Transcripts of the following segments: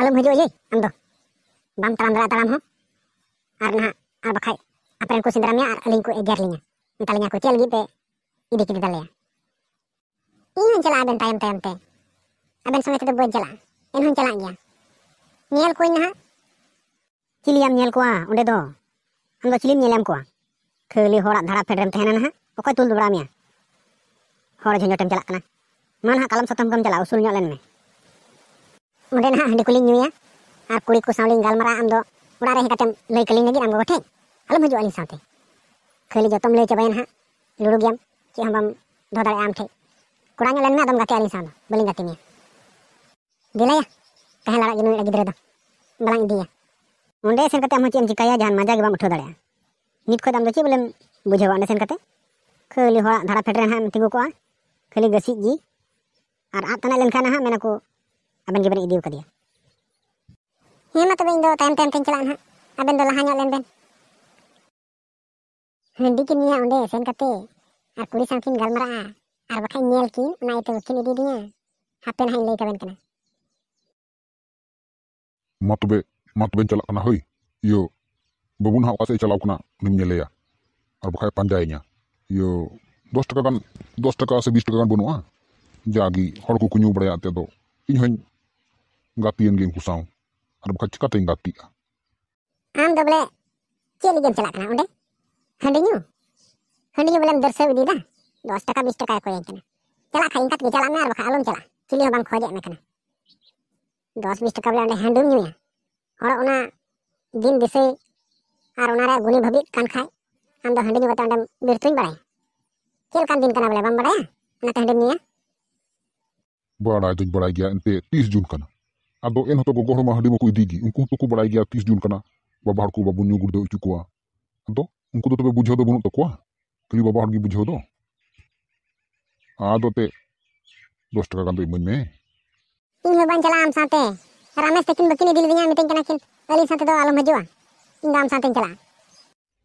alum hujung ini, amdo, bam talam berat talam ho, arna ar apa yang kusin dalamnya ar lingku ejar linya, entah gitu, ide kita dalia. Ya. Ini hancur aben tayam tayam te, aben sungai itu buat jalan, ini hancur lagi ya. Nyal kuin ha, ciliam nyal kuah, udah do, amdo cilim nyalam kuah, kuli horat darat pedram tehanan ha, pokoknya tul dobramia, ya. horat jenjot em jalan Mana kalam satu em kam jalan usulnya lain ᱚᱸᱰᱮ ᱱᱟᱦᱟᱜ ᱦᱟᱺᱰᱤ ᱠᱚᱞᱤᱧ ᱧᱩᱭᱟ ᱟᱨ ᱠᱩᱲᱤ ᱠᱚ ᱥᱟᱶᱞᱤᱧ ᱜᱟᱞᱢᱟᱨᱟᱜᱼᱟ ᱟᱢᱫᱚ ᱚᱲᱟᱜ ᱨᱮ ᱦᱮᱡ ᱠᱟᱛᱮᱢ ᱞᱟᱹᱭ ᱠᱟᱹᱞᱤᱧ ᱞᱟᱹᱜᱤᱫ ᱟᱢ ᱜᱚᱜᱚ ᱴᱷᱮᱱ ᱟᱞᱚᱢ ᱦᱤᱡᱩᱜᱼᱟ ᱟᱹᱞᱤᱧ ᱥᱟᱶᱛᱮ ᱠᱷᱟᱹᱞᱤ ᱡᱚᱛᱚᱢ ᱞᱟᱹᱭ ᱪᱟᱵᱟᱭᱟ ᱱᱟᱦᱟᱜ ᱞᱩᱲᱩ ᱜᱮᱭᱟᱢ ᱪᱮᱫ ᱦᱚᱸ ᱵᱟᱢ ᱫᱚᱦᱚ ᱫᱟᱲᱮᱭᱟᱜᱼᱟ ᱟᱢ ᱴᱷᱮᱡ ᱠᱚᱲᱟ ᱧᱚᱜ ᱞᱮᱱ ᱢᱮ ᱟᱫᱚᱢ ᱜᱟᱛᱮᱜᱼᱟ ᱟᱹᱞᱤᱧ ᱥᱟᱶ ᱫᱚ ᱵᱟᱹᱞᱤᱧ ᱜᱟᱛᱮ ᱢᱮᱭᱟ ᱫᱮᱞᱟᱭᱟ ᱛᱟᱦᱮᱸ ᱞᱟᱲᱟᱜ ᱡᱟᱹᱱᱩᱢ ᱜᱤᱫᱽᱨᱟᱹ ᱫᱚ ᱵᱟᱞᱟᱝ ᱤᱫᱤᱭᱟ ᱚᱸᱰᱮ ᱥᱮᱱ ᱠᱟᱛᱮ ᱟᱢ ᱦᱚᱸ ᱪᱮᱫ ᱮᱢ ᱪᱤᱠᱟᱹᱭᱟ ᱡᱟᱦᱟᱱ ᱢᱟᱡᱟ ᱜᱮ ᱵᱟᱢ ᱩᱴᱷᱟᱹᱣ ᱫᱟᱲᱮᱭᱟᱜᱼᱟ ᱱᱤᱛ ᱠᱷᱚᱡ ᱟᱢ ᱫᱚ ᱪᱮᱫ ᱵᱚᱞᱮᱢ ᱵᱩᱡᱷᱟᱹᱣᱟ ᱚᱸᱰᱮ ᱥᱮᱱ ᱠᱟᱛᱮ ᱠᱷᱟᱹᱞᱤ ᱦᱚᱲᱟᱜ ᱫᱷᱟᱨᱟ ᱯᱷᱮᱰ ᱨᱮ ᱱᱟᱦᱟᱜ ᱮᱢ ᱛᱤᱸᱜᱩ ᱠᱚᱜᱼᱟ ᱠᱷᱟᱹᱞᱤ ᱜᱟᱹᱥᱤᱜ ᱜᱮ ᱟᱨ ᱟᱫ ᱛᱟᱱᱟᱜ ᱞᱮᱱᱠᱷᱟᱱ ᱱᱟᱦᱟᱜ ᱢᱮᱱᱟᱠᱚ aben gibre idiu kadia hema ya, tabe indo tem taim ten chalan ha aben do lahanyo len ben Hendi nah, kini ya onde sen kate ar kuri sangkin galmara a ar bakai nyel kin na itu kini idi dinya hapen hain kena. taben kana matube matube celak kena hoi yo babun ha kase chalau kana nim nyele ya ar bakai pandainya yo dos taka kan dos taka se bis taka kan bunua jagi horku kunyu bra ya te do inhoin nggak pion geng kusang. Ada buka cekat yang gati. Am anu doble, cien di game celak kena onde. Hande nyu. belum dursa di dah. Dua setaka bis terkaya koyen kena. Celak kaya ingkat ke jalan mea buka alam celak. Cili obang kode me kena. Dua bis terkaya belum onde handum ya. Orang una din disi. Ar una guni babi kan kai. Am do hande nyu kata onde birtuin balai. Cil kan din kena boleh bang balai ya. Nata hande ya. Bora itu bora gya ente tis jun kena ado en hoto gogor ma hadimo idigi. digi un kuntu ko bolay gya pis dun kana babar ko babu nyugur do ichukwa ado un kuntu to be bujho do bunu to gi bujho do ado te dos taka kan to imun me in lo ban Rames sate ramesh te kin bakini dil dinya miten kana kin ali sate do alam hajua in dam sate chala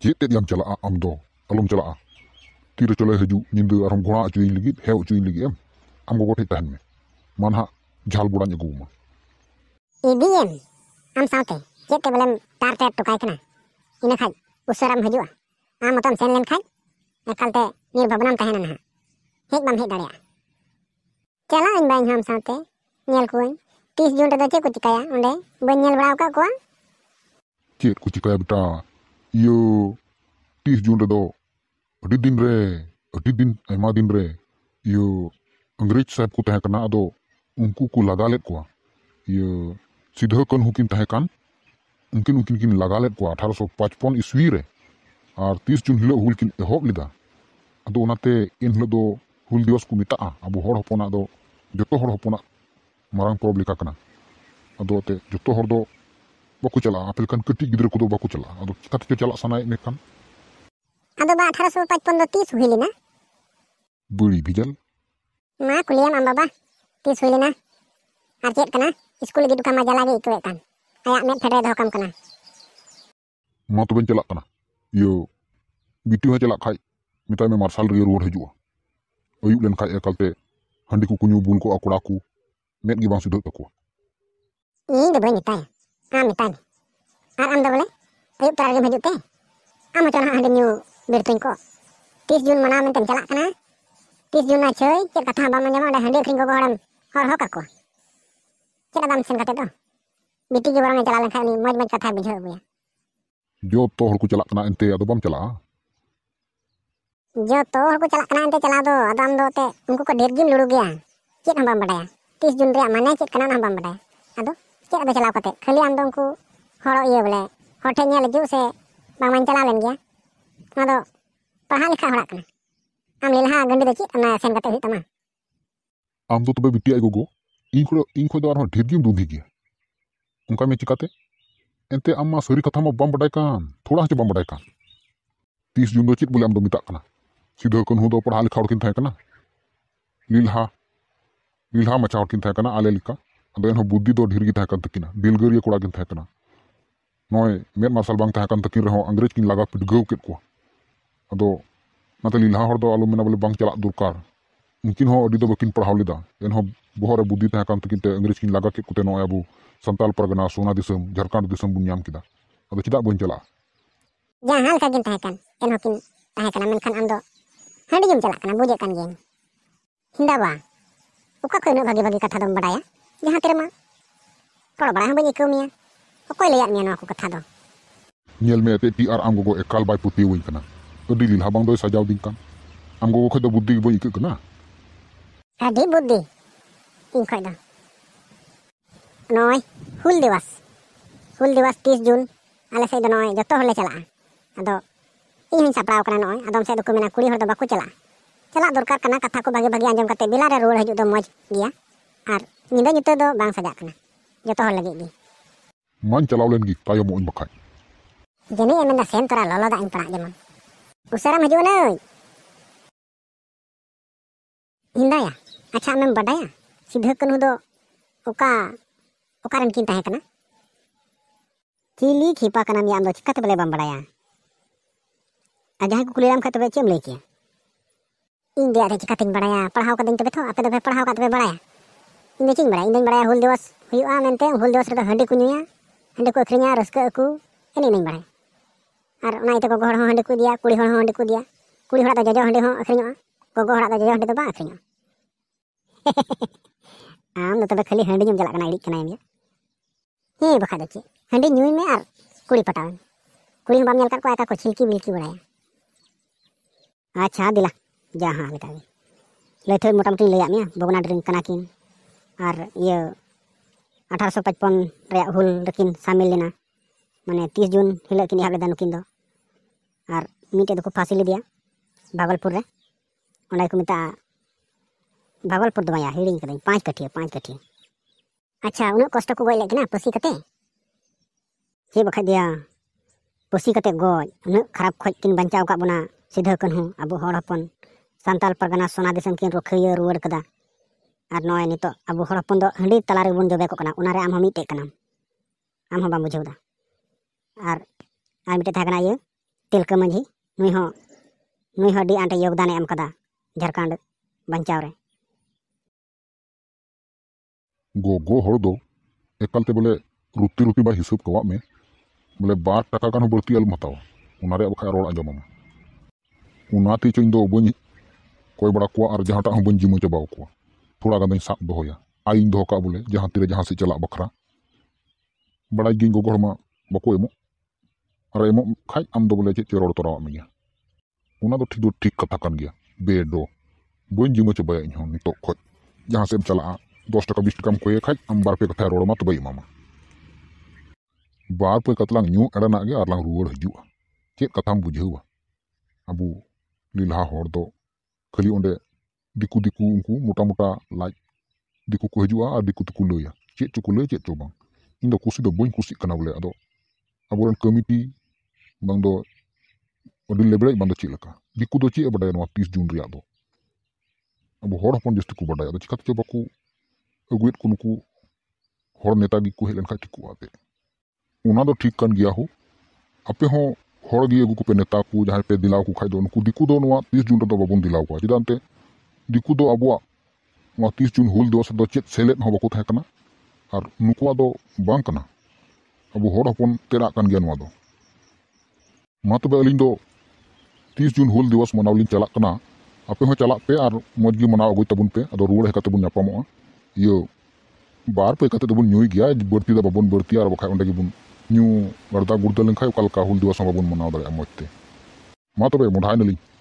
jit te jala am do alam chala tiro chala haju nindu aram gona achu ligi heu chu ligi am am go gote tan me manha jhal budan yakuma ᱤᱵᱤᱮᱢ ᱟᱢ ᱥᱟᱶᱛᱮ ᱪᱮᱫ ᱛᱮ ᱵᱚᱞᱮᱢ ᱛᱟᱨ ᱛᱮ ᱴᱚᱠᱟᱭ ᱠᱟᱱᱟ ᱤᱱᱟᱹ ᱠᱷᱟᱡ ᱩᱥᱟᱹᱨᱟᱢ ᱦᱤᱡᱩᱜᱼᱟ ᱟᱢ ᱢᱚᱛᱚᱢ ᱥᱮᱱ ᱞᱮᱱᱠᱷᱟᱡ ᱮᱠᱟᱞᱛᱮ ᱱᱤᱨᱵᱷᱚᱵᱱᱟᱢ ᱛᱟᱦᱮᱱᱟ ᱱᱟᱦᱟᱜ ᱦᱮᱡ ᱵᱟᱢ ᱦᱮᱡ ᱫᱟᱲᱮᱭᱟᱜᱼᱟ ᱪᱟᱞᱟᱜ ᱟᱹᱧ ᱵᱟᱹᱧ ᱦᱚᱸ ᱟᱢ ᱥᱟᱶᱛᱮ ᱧᱮᱞ ᱠᱚᱣᱟᱧ ᱛᱤᱥ ᱡᱩᱱ ᱨᱮᱫᱚ ᱪᱮᱫ ᱠᱚ ᱪᱤᱠᱟᱹᱭᱟ ᱚᱸᱰᱮ ᱵᱟᱹᱧ ᱧᱮᱞ ᱵᱟᱲᱟ ᱟᱠᱟᱫ ᱠᱚᱣᱟ ᱪᱮᱫ ᱠᱚ ᱪᱤᱠᱟᱹᱭᱟ ᱵᱮᱴᱟ ᱤᱭᱟᱹ ᱛᱤᱥ ᱡᱩᱱ ᱨᱮᱫᱚ ᱟᱹᱰᱤ ᱫᱤᱱ ᱨᱮ ᱟᱹᱰᱤ ᱫᱤᱱ ᱟᱭᱢᱟ ᱫᱤᱱ ᱨᱮ ᱤᱭᱟᱹ अंग्रेज साहब को तहकना अदो उनको को लगा ले को ये ᱥᱤᱫᱷᱟᱹ ᱠᱟᱹᱱᱦᱩ ᱠᱤᱱ ᱛᱟᱦᱮᱸ ᱠᱟᱱ ᱩᱱᱠᱤᱱ ᱩᱱᱠᱤᱱ ᱠᱤᱱ ᱞᱟᱜᱟ ᱞᱮᱫ ᱠᱚᱣᱟ ᱟᱴᱷᱟᱨᱚᱥᱚ ᱯᱟᱸᱪᱯᱚᱱ ᱤᱥᱣᱤ ᱨᱮ ᱟᱨ ᱛᱤᱥ ᱡᱩᱱ ᱦᱤᱞᱳᱜ ᱦᱩᱞ ᱠᱤᱱ ᱮᱦᱚᱵ ᱞᱮᱫᱟ ᱟᱫᱚ ᱚᱱᱟᱛᱮ ᱮᱱ ᱦᱤᱞᱳᱜ ᱫᱚ ᱦᱩᱞ ᱫᱤᱵᱚᱥ ᱠᱚ ᱢᱮᱛᱟᱜᱼᱟ ᱟᱵᱚ ᱦᱚᱲ ᱦᱚᱯᱚᱱᱟᱜ ᱫᱚ ᱡᱚᱛᱚ ᱦᱚᱲ ᱦᱚᱯᱚᱱᱟᱜ ᱢᱟᱨᱟᱝ ᱯᱚᱨᱚᱵᱽ ᱞᱮᱠᱟ ᱠᱟᱱᱟ ᱟᱫᱚ ᱮᱱᱛᱮ ᱡᱚᱛᱚ ᱦᱚᱲ ᱫᱚ ᱵᱟᱠᱚ ᱪᱟᱞᱟᱜᱼᱟ ᱟᱯᱮ ᱞᱮᱠᱟᱱ ᱠᱟᱹᱴᱤᱡ ᱜᱤᱫᱽᱨᱟᱹ ᱠᱚᱫᱚ ᱵᱟᱠᱚ ᱪᱟᱞᱟᱜᱼᱟ ᱟᱫᱚ ᱪᱮᱠᱟ ᱛᱮᱪᱚ ᱪᱟᱞᱟᱜ ᱥᱟᱱᱟᱭᱮᱫ ᱢᱮᱠᱷᱟᱱ ᱟᱫᱚ ᱵᱟ ᱟᱴᱷᱟᱨᱚᱥᱚ ᱯᱟᱸᱪᱯᱚᱱ ᱫᱚ ᱛᱤᱥ ᱦᱩᱭ ᱞᱮᱱᱟ ᱵᱟᱹᱲᱤ ᱵᱷᱤᱡᱟᱞ ᱢᱟ ᱠᱩᱞᱤᱭᱟᱢ ᱟᱢ ᱵᱟᱵᱟ ᱛᱤᱥ ᱦᱩᱭ ᱞᱮᱱᱟ ᱟᱨ ᱪᱮᱫ ᱠᱟᱱᱟ iskul kan? nah, iya. gitu kama jalagi ikwe kan ayak met pere do kam kana ma to ben celak yo gitu ha celak kai mita me marsal ri ruwa hajua ayu len kai ekalte handi ku kunyu ko akuraku met gi bang sudo ta ku ni de ben tai ah, ah, am tan ar am da bole ayu pere ri maju am ta ha nyu berping ko tis jun mana men ten celak kana tis jun na cei cek kata ba manya ma handi kringo ᱪᱮᱫᱟᱜ ᱵᱟᱢ ᱥᱮᱱ ᱠᱟᱛᱮᱫ ᱫᱚ ᱵᱤᱴᱤ ᱜᱮ ᱵᱚᱨᱚᱝ ᱪᱟᱞᱟᱣ ᱞᱮᱱᱠᱷᱟᱱ ᱩᱱᱤ ᱢᱚᱡᱽ ᱢᱚᱡᱽ ᱠᱟᱛᱷᱟᱭ ᱵᱩᱡᱷᱟᱹᱣ ᱟᱹᱜᱩᱭᱟ ᱡᱚᱛᱚ ᱦᱚᱲ ᱠᱚ ᱪᱟᱞᱟᱜ ᱠᱟᱱᱟ ᱮᱱᱛᱮ ᱟᱫᱚ ᱵᱟᱢ ᱪᱟᱞᱟᱜᱼᱟ ᱡᱚᱛᱚ ᱦᱚᱲ ᱠᱚ ᱪᱟᱞᱟᱜ ᱠᱟᱱᱟ ᱮᱱᱛᱮ ᱪᱟᱞᱟᱣ ᱫᱚ ᱟᱫᱚ ᱟᱢ ᱫᱚ ᱮᱱᱛᱮ ᱩᱱᱠᱩ ᱠᱚ ᱰᱷᱮᱨ ᱜᱮᱢ ᱞᱩᱲᱩ ᱜᱮᱭᱟ ᱪᱮᱫ ᱦᱚᱸ ᱵᱟᱢ ᱵᱟᱰᱟᱭᱟ ᱛᱤᱥ ᱡᱩᱱ ᱨᱮᱭᱟᱜ ᱢᱟᱱᱮ ᱪᱮᱫ ᱠᱟᱱᱟ ᱚᱱᱟ ᱦᱚᱸ ᱵᱟᱢ ᱵᱟᱰᱟᱭᱟ ᱟᱫᱚ ᱪᱮᱫ ᱟᱫᱚ ᱪᱟᱞᱟᱣ ᱠᱟᱛᱮᱫ ᱠᱷᱟᱹᱞᱤ ᱟᱢ ᱫᱚ ᱩᱱᱠᱩ ᱦᱚᱲ ᱤᱭᱟᱹ ᱵᱚᱞᱮ ᱦᱚᱲ ᱴᱷᱮᱱ ᱧᱮᱞ ᱦᱤᱡᱩᱜ ᱥᱮ ᱵᱟᱝᱢᱟᱧ ᱪᱟᱞᱟᱣ ᱞᱮᱱ ᱜᱮᱭᱟ ᱚᱱᱟ ᱫᱚ ᱯᱟᱲᱦᱟᱜ ᱞᱮᱠᱷᱟ ᱦᱚᱲᱟᱜ ᱠᱟᱱᱟ ᱟᱢ ᱞᱮᱞᱦᱟ ᱜᱟᱹᱰᱤ ᱫᱚ ᱪᱮᱫ ᱚᱱᱟ ᱥᱮᱱ ᱠᱟᱛᱮ ᱦᱩᱭᱩᱜ ᱛᱟᱢᱟ ᱟᱢ ᱫᱚ ᱛᱚᱵᱮ ᱵᱤᱴᱤ ᱟᱡ ᱜᱚᱜᱚ इन खोद ढेरगी दूधे उनका में चिकाते एनते अम्मा सरी कथा बम बाडाकान थोड़ा हे बाडा तीस जून चित बोले मतदा सीधा कन्हू दो पढ़ा लिखा थे लीलहा लीलहा मचाकिन आले लेका अब बुद्धि ढेरगी तक दिलगरिया कड़ागिन नये मेद मार्शल तकिन रहे अंग्रेज कि लगा पिटगे अब लीलहा आलो मे बोले बा चला दरकार mungkin ho di mungkin perahalida, dan ho bohore budi teh akan tukin Inggris ngeriskin laga ke kute noya bu, santal pergena sona di sem, jarkan di sem bunyam kita, ada tidak bun jela, jangan ya, hal kajin teh akan, dan ho kin teh ando, kan hal di jum jela, karena budi akan jeng, hinda ba, buka kue nuk bagi-bagi kata beraya, jangan terima, kalau beraya bunyi kum ya, kok kue liat aku kata dong, nyel me te pr anggo go e kalbai putih wengkana, kedilin habang doi sajau dingkan. Anggo kau dah budi buat ikut kena, Hadi budi. Ing khoy Noi, Noy hul diwas. Hul diwas 30 jun. Ala sai da noi. joto hole chala. Ado ing hin saprao noi, noy. Adom sai dokumena kuri hor da baku chala. Chala dorkar kana kataku bagi bagi anjam kate bilare rul hajuk do moj gya. Ar nida nyuto do bang saja kana. jatuh hole gi Man chala ulen gi Tayo mo ing bakai. Jeni emenda sentra lolo da ing pra jemon. Usara noi. Indah ya? अच्छा आम बाडाया सिद्धकनुन किन चिली खेपा कम चिकाते बोले बड़ा जहाँ को कुलेम खा तब चेम लैके इन दे चिकाते बड़ा पढ़ा कदम तब तो आप पढ़ा तब बड़ा इन चीज बड़ा इन बड़ा हुल दिवस होते हुल दिवस हाँ कुे हाँ को अखरी रसका एन इन बड़ा और इतने गोगो हाँ को दिया कुड़ी हाँ को दिया कुड़ी तो जजो हाँ अखरी गोगो जजो हाँ तो अखरी आम तब खाली हाँ चलान इड़ी हे बाखा दो चे हाँ नुमे और कुड़ी पटावे कुड़ी बाम को एका को छिलकी मिलकी बड़ा अच्छा दिला जहाँ लेता लैठ मोटामुटी लिया मे बगना ड्रीम कना कि अठारह सौ पचपन हूल रेकिन सामिल लेना मैंने तीस जून हिल कि एह लेदा नुकिन और मीटे दो फांसी लीदे भागलपुर को मेता ᱵᱟᱵᱚᱞᱯᱩᱨ ᱫᱚ ᱵᱟᱝᱟ ᱦᱤᱲᱤᱧ ᱠᱟᱹᱫᱟᱹᱧ ᱯᱟᱸᱪ ᱠᱟᱹᱴᱷᱤᱭᱟᱹ ᱯᱟᱸᱪ ᱠᱟᱹᱴᱷᱤᱭᱟᱹ ᱟᱪᱪᱷᱟ ᱩᱱᱟᱹᱜ ᱠᱚᱥᱴᱚ ᱠᱚ ᱜᱚᱡ ᱞᱮᱫ ᱠᱤᱱᱟ ᱯᱟᱹᱥᱤ ᱠᱟᱛᱮ ᱪᱮᱫ ᱵᱟᱠᱷᱟᱡ ᱫᱮᱭᱟ ᱯᱟᱹᱥᱤ ᱠᱟᱛᱮ ᱜᱚᱡ ᱩᱱᱟᱹᱜ ᱠᱷᱟᱨᱟᱯ ᱠᱷᱚᱡ ᱠᱤᱱ ᱵᱟᱧᱪᱟᱣ ᱟᱠᱟᱫ ᱵᱚᱱᱟ ᱥᱤᱫᱷᱟᱹ ᱠᱟᱹᱱᱦᱩ ᱟᱵᱚ ᱦᱚᱲ ᱦᱚᱯᱚᱱ ᱥᱟᱱᱛᱟᱞ ᱯᱟᱨᱜᱟᱱᱟ ᱥᱚᱱᱟ ᱫᱤᱥᱚᱢ ᱠᱤᱱ ᱨᱩᱠᱷᱟᱹᱭᱟ ᱨᱩᱣᱟᱹᱲ ᱠᱟᱫᱟ ᱟᱨ ᱱᱚᱜᱼᱚᱭ ᱱᱤᱛᱚᱜ ᱟᱵᱚ ᱦᱚᱲ ᱦᱚᱯᱚᱱ ᱫᱚ ᱦᱟᱺᱰᱤ ᱛᱟᱞᱟ ᱨᱮᱵᱚᱱ ᱡᱚᱵᱮ ᱠᱚᱜ ᱠᱟᱱᱟ ᱚᱱᱟᱨᱮ ᱟᱢ ᱦᱚᱸ ᱢᱤᱫᱴᱮᱡ ᱠᱟᱱᱟᱢ ᱟᱢ ᱦᱚᱸ ᱵᱟᱢ ᱵᱩᱡᱷᱟᱹᱣᱫᱟ ᱟᱨ ᱟᱨ ᱢᱤᱫᱴᱮᱡ ᱛᱟᱦᱮᱸ ᱠᱟᱱᱟ ᱤᱭᱟᱹ ᱛᱤᱞᱠᱟᱹ ᱢᱟᱹᱡᱷᱤ ᱱᱩᱭ ᱦᱚᱸ ᱱᱩᱭ ᱦᱚᱸ ᱟᱹᱰᱤ ᱟᱸᱴᱮ ᱭᱳᱜᱽᱫᱟᱱᱮ ᱮᱢ ᱠᱟᱫᱟ ᱡᱷᱟᱲᱠᱷᱚᱸᱰ ᱵᱟᱧᱪᱟᱣ ᱨᱮ ᱜᱚᱜᱚ ᱦᱚᱲ ᱫᱚ ᱮᱠᱟᱞᱛᱮ ᱵᱚᱞᱮ ᱨᱩᱛᱤ ᱨᱩᱛᱤ ᱵᱟᱭ ᱦᱤᱥᱟᱹᱵ ᱠᱚᱣᱟᱜ ᱢᱮ ᱵᱚᱞᱮ ᱵᱟᱨ ᱴᱟᱠᱟ ᱜᱟᱱ ᱦᱚᱸ ᱵᱟᱹᱲᱛᱤ ᱟᱞᱚᱢ ᱦᱟᱛᱟᱣᱟ ᱚᱱᱟ ᱨᱮᱭᱟᱜ ᱵᱟᱠᱷᱟᱡ ᱨᱚᱲ ᱟᱸᱡᱚᱢᱟᱢ ᱚᱱᱟᱛᱮ ᱪᱚᱧ ᱫᱚ ᱵᱟᱹᱧ ᱠᱚᱭ ᱵᱟᱲᱟ ᱠᱚᱣᱟ ᱟᱨ ᱡᱟᱦᱟᱸᱴᱟᱜ ᱦᱚᱸ ᱵᱟᱹᱧ ᱡᱤᱢᱟᱹ ᱪᱟᱵᱟᱣ ᱠᱚᱣᱟ ᱛᱷᱚᱲᱟ ᱜᱟᱱ ᱫᱚᱧ ᱥᱟᱵ ᱫᱚᱦᱚᱭᱟ ᱟᱭᱤᱧ ᱫᱚᱦᱚ ᱠᱟᱜ ᱵᱚᱞᱮ ᱡᱟᱦᱟᱸ ᱛᱤᱨᱮ ᱡᱟᱦᱟᱸ ᱥᱮᱫ ᱪᱟᱞᱟᱜ ᱵᱟᱠᱷᱨᱟ ᱵᱟᱲᱟᱭ ᱜᱤᱧ ᱜᱚᱜᱚ ᱦᱚᱲ ᱢᱟ ᱵᱟᱠᱚ ᱮᱢᱚᱜ ᱟᱨ ᱮᱢᱚᱜ ᱠᱷᱟᱡ ᱟᱢ ᱫᱚ ᱵᱚᱞᱮ ᱪᱮᱫ ᱪᱮ ᱨᱚᱲ ᱛᱚᱨᱟᱣᱟᱜ ᱢᱮᱭᱟ ᱚᱱᱟ ᱫᱚ ᱴᱷᱤᱠ ᱫᱚ ᱴᱷᱤᱠ ᱠᱟᱛᱷᱟ ᱠᱟᱱ ᱜᱮᱭᱟ ᱵᱮᱰᱚ ᱵᱟᱹᱧ ᱡᱤᱢᱟᱹ ᱪᱟᱵᱟᱭᱟ ᱤᱧᱦᱚᱸ ᱱᱤᱛᱚᱜ ᱠᱷᱚᱡ ᱡᱟᱦᱟᱸ ᱥᱮᱫ ᱮᱢ ᱪᱟᱞᱟᱜᱼᱟ dosta ka bistu kam koye khat am barpe ko fa roro bayi mama barpe ka tlang nyu ara na ge ar lang ruwa hju ke ka tham abu lilaha hordo, do onde unde diku diku unku mota mota lai diku ko hju a diku tuku loya ke tuku loya indo kusi do boing kusi kana bole ado abu committee bang bangdo, odi lebre bangdo do chilaka diku do chi abada no 30 june ri abu hor hon jistu ku badaya do cikat coba ku अगुएत को हर नेता को हेलन खा चुको आपे उना तो ठीक कन गया हो आपे हो हर अगु को पे नेता को जहां पे दिलाओ को खाई दो उनको दिकु दो नवा तीस जून तो, तो बबुन दिलाओ का जिदानते दिकु दो अब वा तीस जून होल दिवस चे तो चेत और नुकुआ अब हर हपन तेरा कन गया नवा दो मा तीस जून होल दिवस मनाव चला कना आपे हो चला पे और मौजगी मना अगुई पे अदो रूड़ है का yo bar pe kata tebun nyui gya jibor tida babun berti ar bakai onda gibun nyu ngarta gurta lengkai kal kahul diwa sama babun mana odare amoite. Mata be mudhai nali